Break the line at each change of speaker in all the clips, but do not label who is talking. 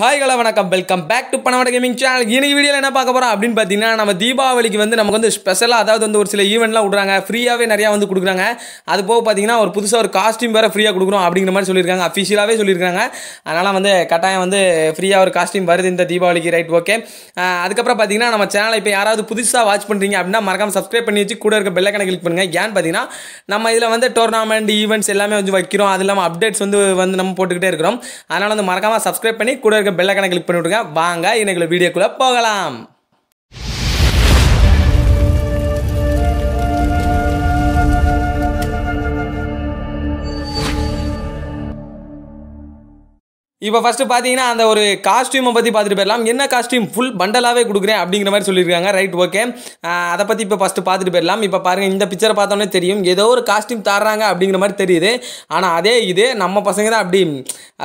hi hello வணக்கம் welcome back to பணவட gaming channel இன்னைக்கு வீடியோவில் என்ன பார்க்க போகிறோம் அப்படின்னு பார்த்தீங்கன்னா நம்ம தீபாவளிக்கு வந்து நமக்கு வந்து ஸ்பெஷலாக அதாவது வந்து ஒரு சில ஈவெண்ட்லாம் விட்றாங்க ஃப்ரீயாகவே நிறையா வந்து கொடுக்குறாங்க அது போக பார்த்தீங்கன்னா ஒரு புதுசாக ஒரு காஸ்ட்யூம் வேறு ஃப்ரீயாக கொடுக்குறோம் அப்படிங்கிற மாதிரி சொல்லியிருக்காங்க அஃபிஷியலாகவே சொல்லியிருக்காங்க அதனால் வந்து கட்டாயம் வந்து ஃப்ரீயாக ஒரு காஸ்ட்யூம் வருது இந்த தீபாவளிக்கு ரைட் ஓகே அதுக்கப்புறம் பார்த்தீங்கன்னா நம்ம சேனலை இப்போ யாராவது புதுசாக வாட்ச் பண்ணுறீங்க அப்படின்னா மறக்காமல் சப்ஸ்கிரைப் பண்ணி வச்சு கூட இருக்க பெல்லைக்கனை கிளிக் பண்ணுங்கள் ஏன்னு பார்த்தீங்கன்னா நம்ம இதில் வந்து டோர்னாமெண்ட் ஈவெண்ட்ஸ் எல்லாமே வந்து வைக்கிறோம் அது இல்லாமல் அப்டேட்ஸ் வந்து வந்து நம்ம போட்டுக்கிட்டே இருக்கிறோம் அதனால் வந்து மறக்காமல் சப்ஸ்கிரைப் பண்ணி கூட இருக்க இருக்க பெல்லைக்கான கிளிக் பண்ணி வாங்க இன்னைக்குள்ள வீடியோக்குள்ளே போகலாம் இப்போ ஃபஸ்ட்டு பார்த்தீங்கன்னா அந்த ஒரு காஸ்ட்யூமை பற்றி பார்த்துட்டு போயிடலாம் என்ன காஸ்ட்யூம் ஃபுல் பண்டலாகவே கொடுக்குறேன் அப்படிங்கிற மாதிரி சொல்லியிருக்காங்க ரைட் ஓகே அதை பற்றி இப்போ ஃபஸ்ட்டு பார்த்துட்டு போயிடலாம் இப்போ பாருங்கள் இந்த பிக்சரை பார்த்தோன்னே தெரியும் ஏதோ ஒரு காஸ்ட்யூம் தர்றாங்க அப்படிங்கிற மாதிரி தெரியுது ஆனால் அதே இது நம்ம பசங்க தான் அப்படி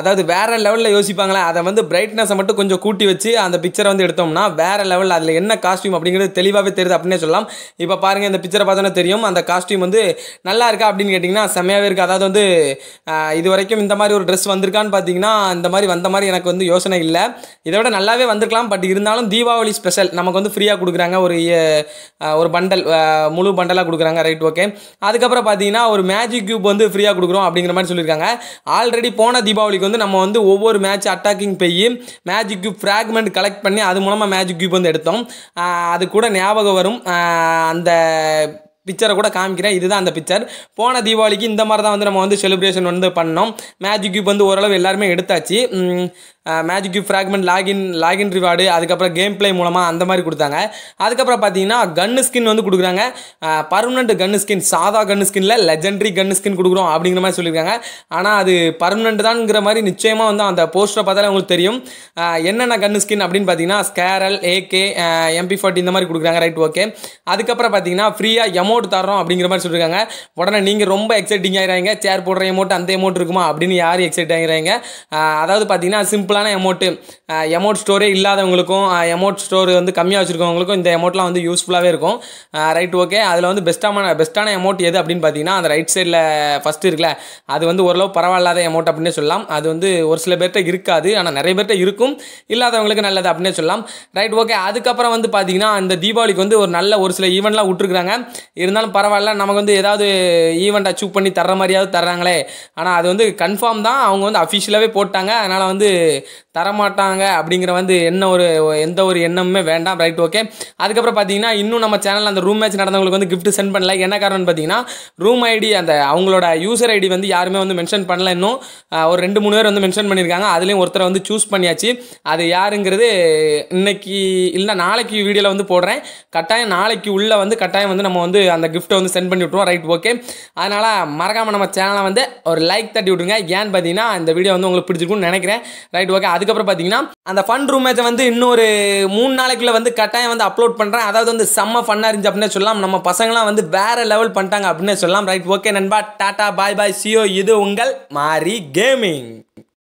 அதாவது வேறு லெவலில் யோசிப்பாங்களே அதை வந்து பிரைட்னஸை மட்டும் கொஞ்சம் கூட்டி வச்சு அந்த பிக்சரை வந்து எடுத்தோம்னா வேறு லெவலில் அதில் என்ன காஸ்ட்யூம் அப்படிங்கிறது தெளிவாகவே தெரியுது அப்படின்னே சொல்லலாம் இப்போ பாருங்கள் இந்த பிக்சரை பார்த்தோன்னே தெரியும் அந்த காஸ்ட்யூம் வந்து நல்லா இருக்கா அப்படின்னு கேட்டிங்கன்னா செம்மையாகவே இருக்குது அதாவது வந்து இது வரைக்கும் இந்த மாதிரி ஒரு ட்ரெஸ் வந்திருக்கான்னு பார்த்தீங்கன்னா அந்த மாதிரி வந்த மாதிரி எனக்கு வந்து யோசனை இல்லை இதை விட நல்லாவே வந்திருக்கலாம் பட் இருந்தாலும் தீபாவளி ஸ்பெஷல் நமக்கு வந்து ஃப்ரீயாக கொடுக்குறாங்க ஒரு ஒரு பண்டல் முழு பண்டலாக கொடுக்குறாங்க ரைட் ஓகே அதுக்கப்புறம் பார்த்தீங்கன்னா ஒரு மேஜிக் கியூப் வந்து ஃப்ரீயாக கொடுக்குறோம் அப்படிங்கிற மாதிரி சொல்லியிருக்காங்க ஆல்ரெடி போன தீபாவளிக்கு வந்து நம்ம வந்து ஒவ்வொரு மேட்ச் அட்டாக்கிங் போய் மேஜிக் கியூப் ஃப்ராக்மெண்ட் கலெக்ட் பண்ணி அது மூலமாக மேஜிக் கியூப் வந்து எடுத்தோம் அது கூட ஞாபகம் வரும் அந்த பிக்சரை கூட காமிக்கிறேன் இதுதான் அந்த பிக்சர் போன தீபாவளிக்கு இந்த மாதிரி தான் வந்து நம்ம வந்து செலிப்ரேஷன் வந்து பண்ணோம் மேஜிக் கியூப் வந்து ஓரளவு எல்லாருமே எடுத்தாச்சு magic fragment login login reward அதுக்கப்புறம் கேம் பிளே மூலமாக அந்த மாதிரி கொடுத்தாங்க அதுக்கப்புறம் பார்த்தீங்கன்னா கன்னு ஸ்கின் வந்து கொடுக்குறாங்க பர்மனெண்ட் கன்னு ஸ்கின் சாதா கன்னு ஸ்கின்ல லெஜெண்டரி கன்னு ஸ்கின் கொடுக்குறோம் அப்படிங்கிற மாதிரி சொல்லியிருக்காங்க ஆனால் அது பர்மனெண்ட் தான்ங்கிற மாதிரி நிச்சயமாக வந்து அந்த போஸ்டரை பார்த்தாலே உங்களுக்கு தெரியும் என்னென்ன கன்னு ஸ்கின் அப்படின்னு பார்த்தீங்கன்னா ஸ்கேரல் ஏகே எம்பி ஃபார்ட்டி இந்த மாதிரி கொடுக்குறாங்க ரைட் ஓகே அதுக்கப்புறம் பார்த்தீங்கன்னா ஃப்ரீயாக எமௌண்ட் தரோம் அப்படிங்கிற மாதிரி சொல்லியிருக்காங்க உடனே நீங்கள் ரொம்ப எக்ஸைட்டிங் ஆகிறாங்க சேர் போடுற எமௌண்ட் அந்த எமௌண்ட் இருக்குமா அப்படின்னு யாரும் எக்ஸைட் ஆகிறாங்க அதாவது பார்த்தீங்கன்னா சிம்பிள் சிம்பிளான எமோட்டு எமோட் ஸ்டோரே இல்லாதவங்களுக்கும் எமோட் ஸ்டோர் வந்து கம்மியாக வச்சுருக்கவங்களுக்கும் இந்த எமோட்லாம் வந்து யூஸ்ஃபுல்லாகவே இருக்கும் ரைட் ஓகே அதில் வந்து பெஸ்ட்டான பெஸ்ட்டான எமோட் எது அப்படின்னு பார்த்தீங்கன்னா அந்த ரைட் சைடில் ஃபஸ்ட்டு இருக்குல்ல அது வந்து ஓரளவு பரவாயில்லாத எமோட் அப்படின்னே சொல்லலாம் அது வந்து ஒரு சில பேர்கிட்ட இருக்காது ஆனால் நிறைய பேர்கிட்ட இருக்கும் இல்லாதவங்களுக்கு நல்லது அப்படின்னே சொல்லலாம் ரைட் ஓகே அதுக்கப்புறம் வந்து பார்த்தீங்கன்னா இந்த தீபாவளிக்கு வந்து ஒரு நல்ல ஒரு சில ஈவெண்ட்லாம் விட்டுருக்குறாங்க இருந்தாலும் பரவாயில்ல நமக்கு வந்து ஏதாவது ஈவெண்ட் அச்சீவ் பண்ணி தர்ற மாதிரியாவது தர்றாங்களே ஆனால் அது வந்து கன்ஃபார்ம் தான் அவங்க வந்து அஃபிஷியலாகவே போட்டாங்க அதனால் வந்து தரமாட்டாங்க அப்படிங்கிற வந்து என்ன ஒரு எந்த ஒரு எண்ணமுமே வேண்டாம் ரைட் ஓகே அதுக்கப்புறம் பார்த்தீங்கன்னா இன்னும் நம்ம சேனலில் அந்த ரூம் மேட்ச் நடந்தவங்களுக்கு வந்து கிஃப்ட் சென்ட் பண்ணல என்ன காரணம்னு பார்த்தீங்கன்னா ரூம் ஐடி அந்த அவங்களோட யூசர் ஐடி வந்து யாருமே வந்து மென்ஷன் பண்ணல இன்னும் ஒரு ரெண்டு மூணு பேர் வந்து மென்ஷன் பண்ணியிருக்காங்க அதுலேயும் ஒருத்தரை வந்து சூஸ் பண்ணியாச்சு அது யாருங்கிறது இன்னைக்கு இல்லை நாளைக்கு வீடியோவில் வந்து போடுறேன் கட்டாயம் நாளைக்கு உள்ளே வந்து கட்டாயம் வந்து நம்ம வந்து அந்த கிஃப்ட்டை வந்து சென்ட் பண்ணி விட்ருவோம் ரைட் ஓகே அதனால் மறக்காமல் நம்ம சேனலை வந்து ஒரு லைக் தட்டி விட்ருங்க ஏன் பார்த்தீங்கன்னா இந்த வீடியோ வந்து உங்களுக்கு பிடிச்சிருக்கும்னு நினைக்கிறேன் ரைட் ஓகே அதுக்கப்புறம் பார்த்தீங்கன்னா அந்த ஃபன் ரூமேஜ் வந்து இன்னொரு மூணு நாளைக்குள்ளே வந்து கட்டாயம் வந்து அப்லோட் பண்ணுறேன் அதாவது வந்து செம்ம ஃபன்னாக இருந்துச்சு அப்படின்னு சொல்லலாம் நம்ம பசங்களாம் வந்து வேறு லெவல் பண்ணிட்டாங்க அப்படின்னு சொல்லலாம் ரைட் ஓகே நண்பா டாட்டா பாய் பாய் சியோ இது உங்கள் மாரி கேமிங்